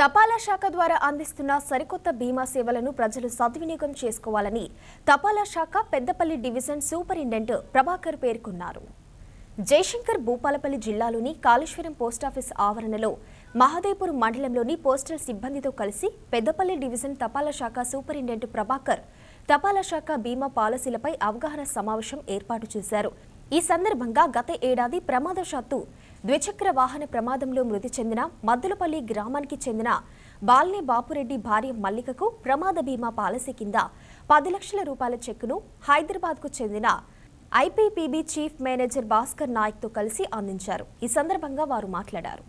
తపాలా శాఖ ద్వారా అందిస్తున్న సరికొత్త బీమా సేవలను ప్రజలు సద్వినియోగం చేసుకోవాలని తపాలా శాఖ పెద్దపల్లి డివిజన్ సూపరింటెండెంట్ ప్రభాకర్ పేర్కొన్నారు జయశంకర్ భూపాలపల్లి జిల్లాలోని కాళేశ్వరం పోస్టాఫీస్ ఆవరణలో మహదేపూర్ మండలంలోని పోస్టల్ సిబ్బందితో కలిసి పెద్దపల్లి డివిజన్ తపాలా శాఖ సూపరింటెండెంట్ ప్రభాకర్ తపాలా శాఖ బీమా పాలసీలపై అవగాహన సమావేశం ఏర్పాటు చేశారు ఈ సందర్భంగా గత ఏడాది ప్రమాదశాత్తు ద్విచక్ర వాహన ప్రమాదంలో మృతి చెందిన మద్దులపల్లి గ్రామానికి చెందిన బాల్నే బాపురెడ్డి భార్య మల్లికకు ప్రమాద బీమా పాలసీ కింద పది లక్షల రూపాయల చెక్కును హైదరాబాద్కు చెందిన ఐపీపీబీ చీఫ్ మేనేజర్ భాస్కర్ నాయక్తో కలిసి అందించారు ఈ సందర్భంగా వారు మాట్లాడారు